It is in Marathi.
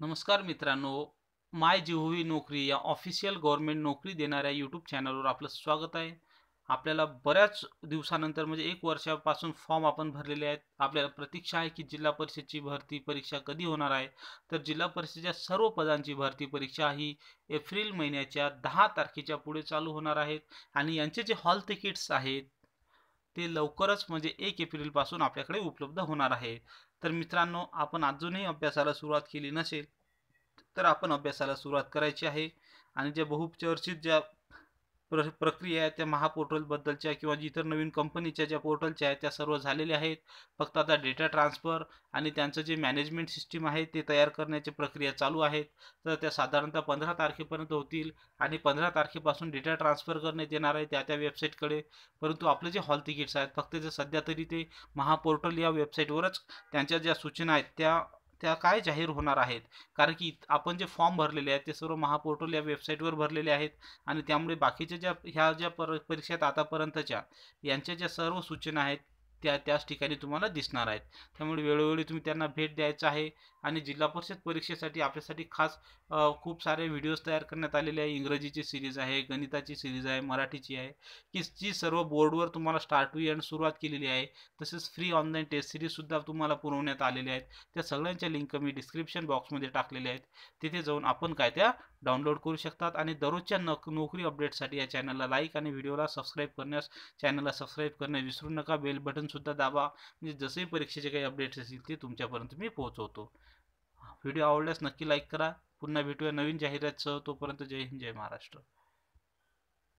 नमस्कार मित्रांनो माय जिहोवी नोकरी या ऑफिशियल गव्हर्मेंट नोकरी देणाऱ्या यूट्यूब चॅनलवर आपलं स्वागत आहे आपल्याला बऱ्याच दिवसानंतर म्हणजे एक वर्षापासून फॉर्म आपण भरलेले आहेत आपल्याला प्रतीक्षा आहे की जिल्हा परिषदेची भरती परीक्षा कधी होणार आहे तर जिल्हा परिषदेच्या सर्व पदांची भरती परीक्षा ही एप्रिल महिन्याच्या दहा तारखेच्या पुढे चालू होणार आहेत आणि यांचे जे हॉल तिकीट्स आहेत ते लवकरच म्हणजे एक एप्रिलपासून आपल्याकडे उपलब्ध होणार आहे तर मित्रांनो आपण अजूनही अभ्यासाला सुरुवात केली नसेल तर आपण अभ्यासाला सुरुवात करायची आहे आणि ज्या बहुचर्चित ज्या प्र प्रक्रिया आहेत त्या महापोर्टलबद्दलच्या किंवा इतर नवीन कंपनीच्या ज्या पोर्टलच्या आहेत त्या सर्व झालेल्या आहेत फक्त आता डेटा ट्रान्सफर आणि त्यांचं जे मॅनेजमेंट सिस्टीम आहे ते तयार करण्याची प्रक्रिया चालू आहेत तर त्या साधारणतः पंधरा तारखेपर्यंत होतील आणि पंधरा तारखेपासून डेटा ट्रान्सफर करण्यात येणार आहे त्या त्या वेबसाईटकडे परंतु आपले जे हॉल तिकीट्स आहेत फक्त जे सध्या तरी ते महापोर्टल या वेबसाईटवरच त्यांच्या ज्या सूचना आहेत त्या त्या काय जाहीर होणार आहेत कारण की आपण जे फॉर्म भरलेले आहेत ते सर्व महापोर्टल या वेबसाईटवर भरलेले आहेत आणि त्यामुळे बाकीच्या ज्या ह्या ज्या पर परीक्षा आहेत आतापर्यंतच्या यांच्या ज्या सर्व सूचना आहेत त्या त्याच ठिकाणी तुम्हाला दिसणार आहेत त्यामुळे वेळोवेळी तुम्ही त्यांना भेट द्यायचं आहे आणि जिल्हा परिषद परीक्षेसाठी आपल्यासाठी खास खूप सारे व्हिडिओज तयार करण्यात आलेले आहे इंग्रजीची सिरीज आहे गणिताची सिरीज आहे मराठीची आहे की जी सर्व बोर्डवर तुम्हाला स्टार्ट टू एंड सुरुवात केलेली आहे तसेच फ्री ऑनलाईन टेस्ट सिरीजसुद्धा तुम्हाला पुरवण्यात आलेल्या आहेत त्या सगळ्यांच्या लिंक मी डिस्क्रिप्शन बॉक्समध्ये टाकलेल्या आहेत तिथे जाऊन आपण काय त्या डाउनलोड करू शकतात आणि दररोजच्या नक नोकरी अपडेटसाठी या चॅनलला लाईक आणि व्हिडिओला सबस्क्राईब करण्यास चॅनलला सबस्क्राईब करणे विसरू नका बेल बटन सुद्धा दाबा म्हणजे जसेही परीक्षेचे काही अपडेट्स असतील ते तुमच्यापर्यंत मी पोहोचवतो व्हिडिओ आवडल्यास नक्की लाईक करा पुन्हा भेटूया नवीन जाहिरातसह तोपर्यंत जय हिंद जय महाराष्ट्र